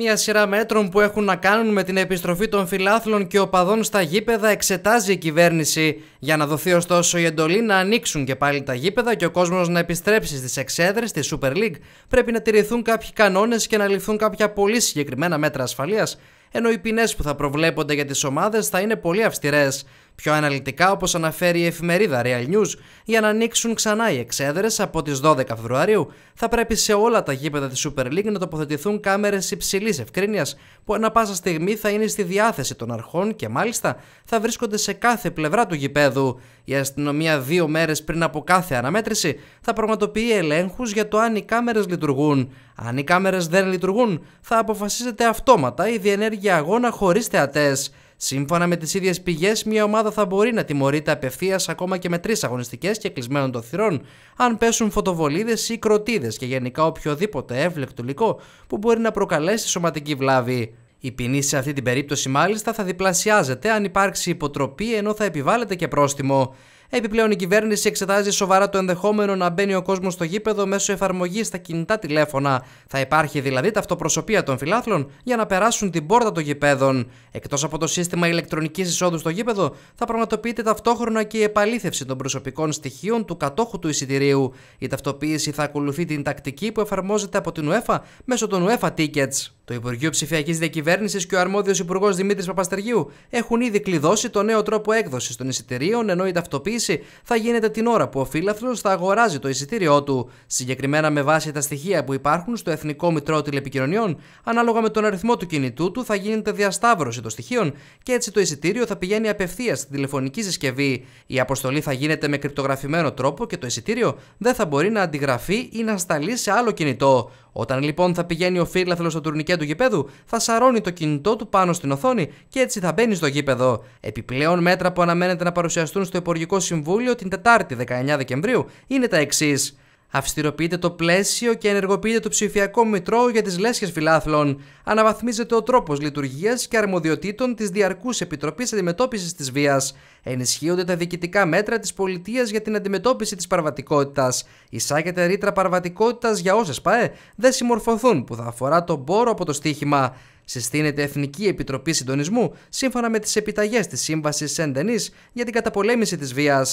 Μια σειρά μέτρων που έχουν να κάνουν με την επιστροφή των φιλάθλων και οπαδών στα γήπεδα εξετάζει η κυβέρνηση. Για να δοθεί ωστόσο η εντολή να ανοίξουν και πάλι τα γήπεδα και ο κόσμος να επιστρέψει στις εξέδρες της Super League, πρέπει να τηρηθούν κάποιοι κανόνες και να ληφθούν κάποια πολύ συγκεκριμένα μέτρα ασφαλείας, ενώ οι ποινές που θα προβλέπονται για τις ομάδες θα είναι πολύ αυστηρές. Πιο αναλυτικά, όπως αναφέρει η εφημερίδα Real News, για να ανοίξουν ξανά οι εξέδρες από τις 12 Φεβρουαρίου, θα πρέπει σε όλα τα γήπεδα της Super League να τοποθετηθούν κάμερες υψηλής ευκρίνειας, που ανα πάσα στιγμή θα είναι στη διάθεση των αρχών και μάλιστα θα βρίσκονται σε κάθε πλευρά του γηπέδου. Η αστυνομία, δύο μέρες πριν από κάθε αναμέτρηση, θα πραγματοποιεί ελέγχους για το αν οι κάμερες λειτουργούν. Αν οι κάμερες δεν λειτουργούν, θα αποφασίζεται αυτόματα η διενέργεια αγώνα χωρίς θεατές. Σύμφωνα με τις ίδιες πηγές, μια ομάδα θα μπορεί να τιμωρείται απευθείας ακόμα και με τρεις αγωνιστικές και κλεισμένων των θυρών, αν πέσουν φωτοβολίδες ή κροτίδες και γενικά οποιοδήποτε έβλεκτο λυκό που μπορεί να προκαλέσει σωματική βλάβη. Η ποινή σε αυτή την περίπτωση μάλιστα θα διπλασιάζεται αν υπάρξει υποτροπή ενώ θα επιβάλλεται και πρόστιμο. Επιπλέον, η κυβέρνηση εξετάζει σοβαρά το ενδεχόμενο να μπαίνει ο κόσμος στο γήπεδο μέσω εφαρμογής στα κινητά τηλέφωνα. Θα υπάρχει δηλαδή ταυτοπροσωπεία των φιλάθλων για να περάσουν την πόρτα των γηπέδων. Εκτός από το σύστημα ηλεκτρονικής εισόδου στο γήπεδο, θα πραγματοποιείται ταυτόχρονα και η επαλήθευση των προσωπικών στοιχείων του κατόχου του εισιτηρίου. Η ταυτοποίηση θα ακολουθεί την τακτική που εφαρμόζεται από την UEFA μέσω των UEFA Tickets. Το Υπουργείο Ψηφιακής Διακυβέρνησης και ο αρμόδιος Υπουργός Δημήτρης Παπαστεργίου έχουν ήδη κλειδώσει το νέο τρόπο έκδοσης των εισιτηρίων, ενώ η ταυτοποίηση θα γίνεται την ώρα που ο φίλαθλος θα αγοράζει το εισιτήριό του. Συγκεκριμένα με βάση τα στοιχεία που υπάρχουν στο Εθνικό Μητρό Τηλεπικοινωνιών, ανάλογα με τον αριθμό του κινητού του θα γίνεται διασταύρωση των στοιχείων και έτσι το εισιτήριο θα πηγαίνει απευθείας στην τηλεφωνική συσκευή. Η αποστολή θα γίνεται με κρυπτογραφημένο τρόπο και το εισιτήριο δεν θα μπορεί να αντιγραφεί ή να σταλεί σε άλλο κινητό. Όταν λοιπόν θα πηγαίνει ο φίλαθλο στο τουρνικέ του γηπέδου, θα σαρώνει το κινητό του πάνω στην οθόνη και έτσι θα μπαίνει στο γήπεδο. Επιπλέον μέτρα που αναμένεται να παρουσιαστούν στο Υπουργικό Συμβούλιο την Τετάρτη 19 Δεκεμβρίου είναι τα εξής. Αυστηροποιείται το πλαίσιο και ενεργοποιείται το ψηφιακό μητρό για τις λέσχες φιλάθλων. Αναβαθμίζεται ο τρόπος λειτουργίας και αρμοδιοτήτων της Διαρκούς Επιτροπής Αντιμετώπισης της Βίας. Ενισχύονται τα διοικητικά μέτρα της πολιτείας για την αντιμετώπιση της παραβατικότητας. Εισάγεται ρήτρα παρβατικότητα για όσες ΠΑΕ δεν συμμορφωθούν, που θα αφορά τον πόρο από το στοίχημα. Συστήνεται Εθνική Επιτροπή Συντονισμού σύμφωνα με τις επιταγές της Σύμβασης Σεντενής για την καταπολέμηση της βίας.